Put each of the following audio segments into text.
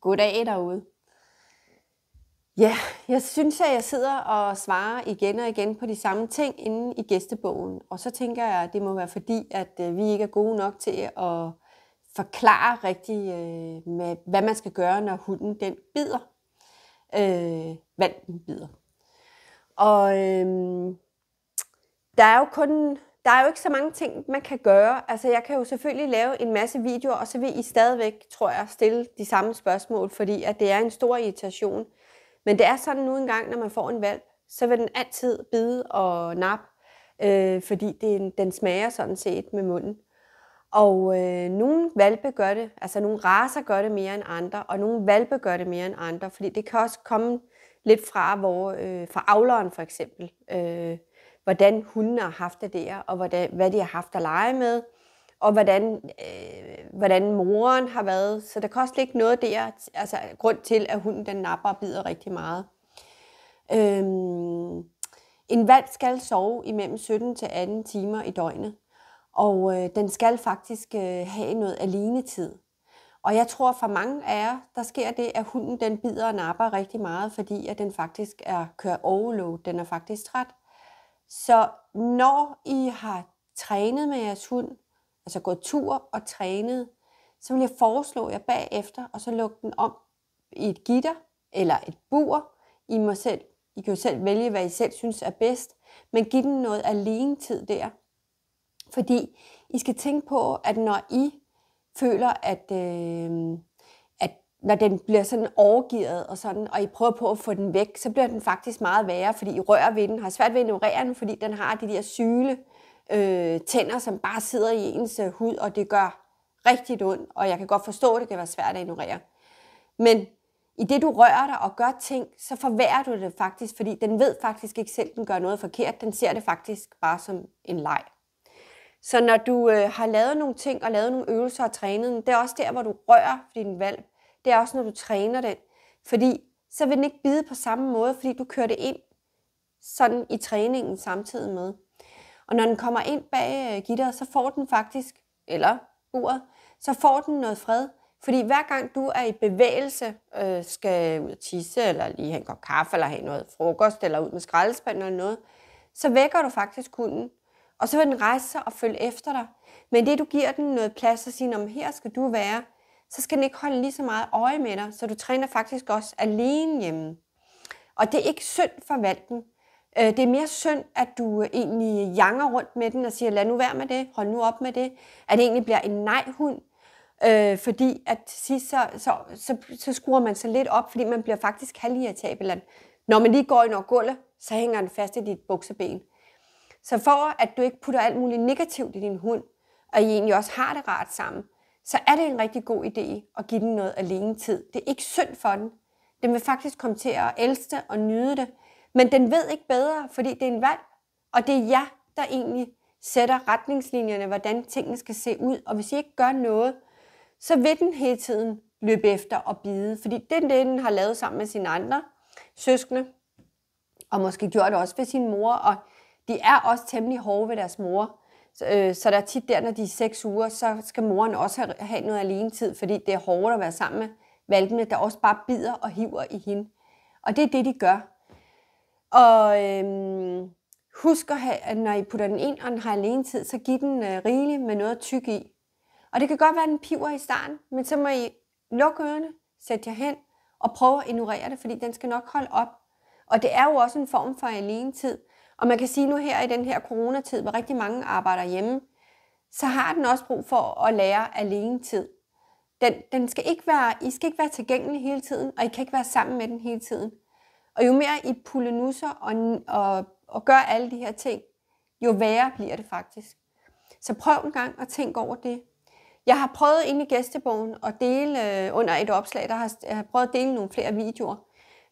Goddag derude. Ja, jeg synes, at jeg sidder og svarer igen og igen på de samme ting inde i gæstebogen. Og så tænker jeg, at det må være fordi, at øh, vi ikke er gode nok til at forklare rigtigt, øh, med, hvad man skal gøre, når hunden den bider. Øh, den bider. Og øh, der er jo kun der er jo ikke så mange ting, man kan gøre. Altså, jeg kan jo selvfølgelig lave en masse videoer, og så vil I stadigvæk, tror jeg, stille de samme spørgsmål, fordi at det er en stor irritation. Men det er sådan nu engang, når man får en valg, så vil den altid bide og nap, øh, fordi det, den smager sådan set med munden. Og øh, nogle valpe gør det, altså nogle raser gør det mere end andre, og nogle valpe gør det mere end andre, fordi det kan også komme lidt fra, hvor, øh, fra avleren for eksempel. Øh, hvordan hundene har haft det der, og hvordan, hvad de har haft at lege med, og hvordan, øh, hvordan moren har været. Så der kan også ligge noget der, altså grund til, at hunden den napper og bider rigtig meget. Øhm, en valg skal sove imellem 17 til 18 timer i døgnet, og øh, den skal faktisk øh, have noget alenetid. Og jeg tror for mange af jer, der sker det, at hunden den bider og napper rigtig meget, fordi at den faktisk er kørt overload, den er faktisk træt. Så når I har trænet med jeres hund, altså gået tur og trænet, så vil jeg foreslå jer bagefter, og så lukke den om i et gitter eller et bur. I må selv, I kan jo selv vælge, hvad I selv synes er bedst, men giv den noget alene tid der. Fordi I skal tænke på, at når I føler, at øh, når den bliver sådan overgivet og sådan, og I prøver på at få den væk, så bliver den faktisk meget værre, fordi I rører ved den, har svært ved at ignorere den, fordi den har de der syle øh, tænder, som bare sidder i ens øh, hud, og det gør rigtig ondt, og jeg kan godt forstå, at det kan være svært at ignorere. Men i det du rører dig og gør ting, så forværrer du det faktisk, fordi den ved faktisk ikke selv, den gør noget forkert. Den ser det faktisk bare som en leg. Så når du øh, har lavet nogle ting og lavet nogle øvelser og trænet den, det er også der, hvor du rører din valg det er også, når du træner den. Fordi så vil den ikke bide på samme måde, fordi du kører det ind sådan i træningen samtidig med. Og når den kommer ind bag øh, gitteret, så får den faktisk, eller uret, så får den noget fred. Fordi hver gang du er i bevægelse, øh, skal ud og tisse, eller lige have en kop kaffe, eller have noget frokost, eller ud med skraldespand eller noget, så vækker du faktisk hunden. Og så vil den rejse sig og følge efter dig. Men det, du giver den noget plads og siger, her skal du være, så skal den ikke holde lige så meget øje med dig, så du træner faktisk også alene hjemme. Og det er ikke synd for valpen. Øh, det er mere synd, at du egentlig janger rundt med den og siger, lad nu være med det, hold nu op med det. At det egentlig bliver en nej-hund, øh, fordi at sidst så, så, så, så skruer man sig lidt op, fordi man bliver faktisk halvirritabel. Når man lige går ind over gulvet, så hænger den fast i dit bukseben. Så for at du ikke putter alt muligt negativt i din hund, og I egentlig også har det rart sammen, så er det en rigtig god idé at give den noget alene tid. Det er ikke synd for den. Den vil faktisk komme til at elske og nyde det, men den ved ikke bedre, fordi det er en valg, og det er jeg, der egentlig sætter retningslinjerne, hvordan tingene skal se ud, og hvis I ikke gør noget, så vil den hele tiden løbe efter og bide, fordi det er det, den har lavet sammen med sine andre søskende, og måske gjort også ved sin mor, og de er også temmelig hårde ved deres mor. Øh, så der er tit der, når de er seks uger, så skal moren også have, have noget alene tid, fordi det er hårdt at være sammen med valpene, der også bare bider og hiver i hende. Og det er det, de gør. Og øhm, husk at, have, at når I putter den ind, og den har alene tid, så giv den øh, rigeligt med noget tyk i. Og det kan godt være, at den piver i starten, men så må I lukke ørerne, sætte jer hen og prøve at ignorere det, fordi den skal nok holde op. Og det er jo også en form for alene tid, og man kan sige nu her i den her coronatid, hvor rigtig mange arbejder hjemme, så har den også brug for at lære alene tid. Den, den skal ikke være, I skal ikke være tilgængelig hele tiden, og I kan ikke være sammen med den hele tiden. Og jo mere I pullenusser og, og, og gør alle de her ting, jo værre bliver det faktisk. Så prøv en gang at tænke over det. Jeg har prøvet ind i gæstebogen at dele øh, under et opslag, der har, jeg har prøvet at dele nogle flere videoer,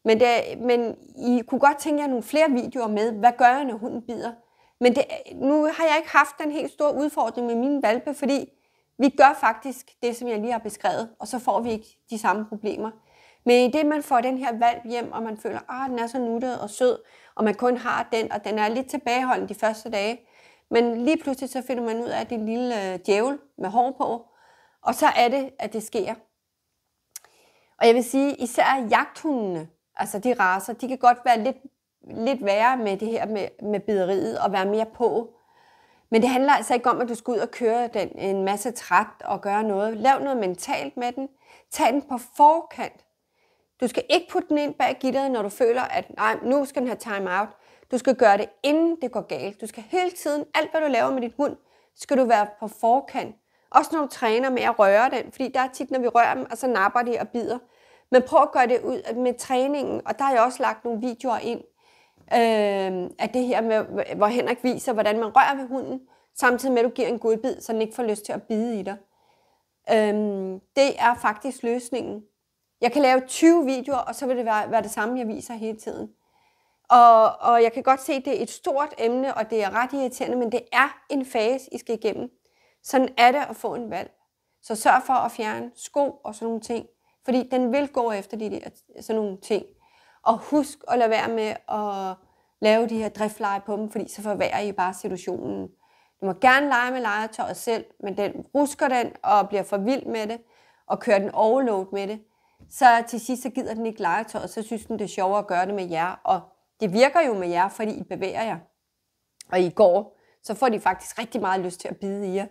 men, det, men I kunne godt tænke jer nogle flere videoer med, hvad gør jeg, når hunden bider? Men det, nu har jeg ikke haft den helt store udfordring med mine valpe, fordi vi gør faktisk det, som jeg lige har beskrevet, og så får vi ikke de samme problemer. Men i det, man får den her valp hjem, og man føler, at ah, den er så nuttet og sød, og man kun har den, og den er lidt tilbageholden de første dage, men lige pludselig så finder man ud af, at det er en lille øh, djævel med hår på, og så er det, at det sker. Og jeg vil sige, især jagthundene, Altså de raser, de kan godt være lidt, lidt værre med det her med, med bideriet og være mere på. Men det handler altså ikke om, at du skal ud og køre den, en masse træt og gøre noget. Lav noget mentalt med den. Tag den på forkant. Du skal ikke putte den ind bag gitteret, når du føler, at nej, nu skal den have time out. Du skal gøre det, inden det går galt. Du skal hele tiden, alt hvad du laver med dit hund, skal du være på forkant. Også når du træner med at røre den, fordi der er tit, når vi rører dem, og så napper de og bider, men prøv at gøre det ud med træningen, og der har jeg også lagt nogle videoer ind, øh, af det her med, hvor Henrik viser, hvordan man rører ved hunden, samtidig med, at du giver en godbid, så den ikke får lyst til at bide i dig. Øh, det er faktisk løsningen. Jeg kan lave 20 videoer, og så vil det være, være det samme, jeg viser hele tiden. Og, og jeg kan godt se, at det er et stort emne, og det er ret irriterende, men det er en fase, I skal igennem. Sådan er det at få en valg. Så sørg for at fjerne sko og sådan nogle ting. Fordi den vil gå efter de der, sådan nogle ting. Og husk at lade være med at lave de her driftleje på dem, fordi så forværrer I bare situationen. Du må gerne lege med legetøjet selv, men den rusker den og bliver for vild med det, og kører den overload med det. Så til sidst så gider den ikke legetøjet, så synes den det er sjovere at gøre det med jer. Og det virker jo med jer, fordi I bevæger jer. Og I går, så får de faktisk rigtig meget lyst til at bide i jer.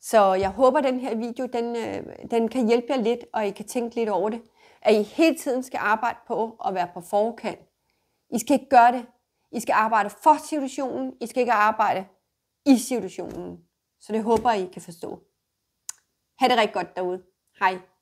Så jeg håber, at den her video den, øh, den kan hjælpe jer lidt, og I kan tænke lidt over det. At I hele tiden skal arbejde på at være på forkant. I skal ikke gøre det. I skal arbejde for situationen. I skal ikke arbejde i situationen. Så det håber I kan forstå. Ha' det rigtig godt derude. Hej.